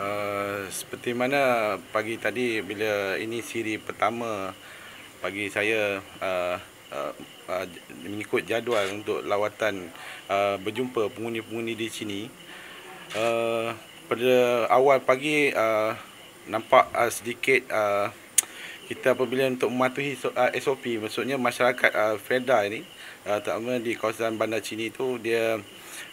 Eh, seperti mana pagi tadi bila ini siri pertama bagi saya uh, uh, uh, mengikut jadual untuk lawatan uh, berjumpa penghuni-penghuni di sini uh, pada awal pagi uh, nampak uh, sedikit uh, kita apabila untuk mematuhi uh, SOP maksudnya masyarakat uh, FEDA ini uh, terutama di kawasan bandar Cini tu dia uh,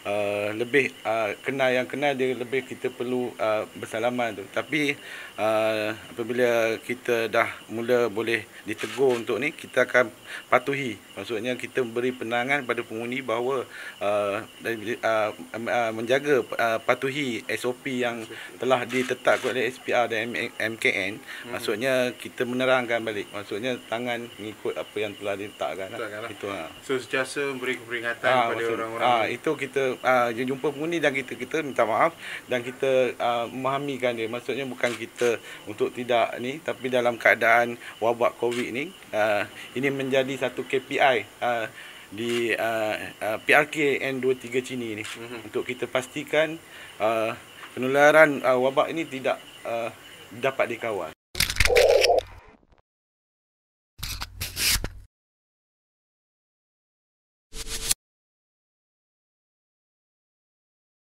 Uh, lebih uh, kenal yang kenal dia lebih kita perlu uh, bersalaman tu tapi uh, apabila kita dah mula boleh ditegur untuk ni kita akan patuhi maksudnya kita beri penangan pada pengundi bahawa uh, uh, uh, menjaga uh, patuhi SOP yang telah ditetapkan oleh SPR dan MKN hmm. maksudnya kita menerangkan balik maksudnya tangan mengikut apa yang telah ditetapkan. lah. lah. itu ha. so sejasa memberi peringatan ha, kepada orang-orang ha, itu kita uh, jumpa penghuni dan kita kita minta maaf dan kita ah, memahami kan dia maksudnya bukan kita untuk tidak ni tapi dalam keadaan wabak covid ni uh, ini menjadi satu KPI uh, di uh, uh, PRK N23 Cina ni mm-hmm. untuk kita pastikan uh, penularan uh, wabak ini tidak uh, dapat dikawal